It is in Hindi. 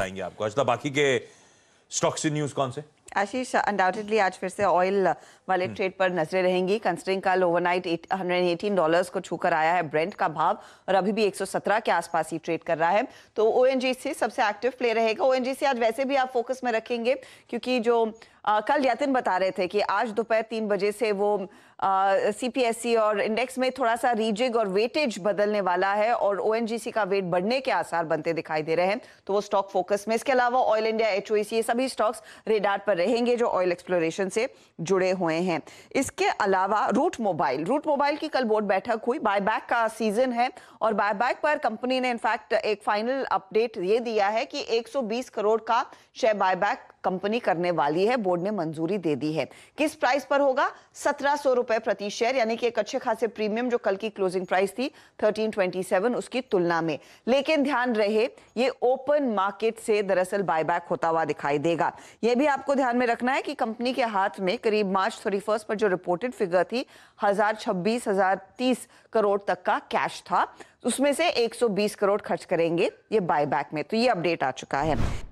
बताएंगे आपको अच्छा बाकी के स्टॉक्स इन न्यूज कौन से आशीष अनडाउटेडली आज फिर से ऑयल वाले ट्रेड हम्म। पर नजरें रहेंगी कंसिडरिंग कल ओवरनाइट 118 डॉलर्स को छूकर आया है ब्रेंट का भाव और अभी भी 117 के आसपास ही ट्रेड कर रहा है तो ओ सबसे एक्टिव प्ले रहेगा ओ आज वैसे भी आप फोकस में रखेंगे क्योंकि जो आ, कल यतिन बता रहे थे कि आज दोपहर तीन बजे से वो सी और इंडेक्स में थोड़ा सा रीजिग और वेटेज बदलने वाला है और ओएनजीसी का वेट बढ़ने के आसार बनते दिखाई दे रहे हैं तो वो स्टॉक फोकस में इसके अलावा ऑयल इंडिया एच ये सभी स्टॉक्स रेडार पर रहेंगे जो ऑयल एक्सप्लोरेशन से जुड़े हुए हैं इसके अलावा रूट मोबाइल रूट मोबाइल की कल बोर्ड बैठक हुई बायबैक का सीजन है और बायबैक पर कंपनी ने इनफैक्ट एक फाइनल अपडेट ये दिया है कि बीस करोड़ का शेयर बायबैक कंपनी करने वाली है बोर्ड ने मंजूरी दे दी है किस प्राइस पर होगा सत्रह सौ रुपए प्रति शेयर यानी कि एक अच्छे खासे प्रीमियम जो कल की क्लोजिंग प्राइस थी थर्टीन ट्वेंटी सेवन उसकी तुलना में लेकिन ध्यान रहे ये ओपन मार्केट से दरअसल बायबैक होता हुआ दिखाई देगा यह भी आपको ध्यान में रखना है कि कंपनी के हाथ में करीब मार्च थर्टी पर जो रिपोर्टेड फिगर थी हजार छब्बीस करोड़ तक का कैश था उसमें से 120 करोड़ खर्च करेंगे ये बायबैक में तो ये अपडेट आ चुका है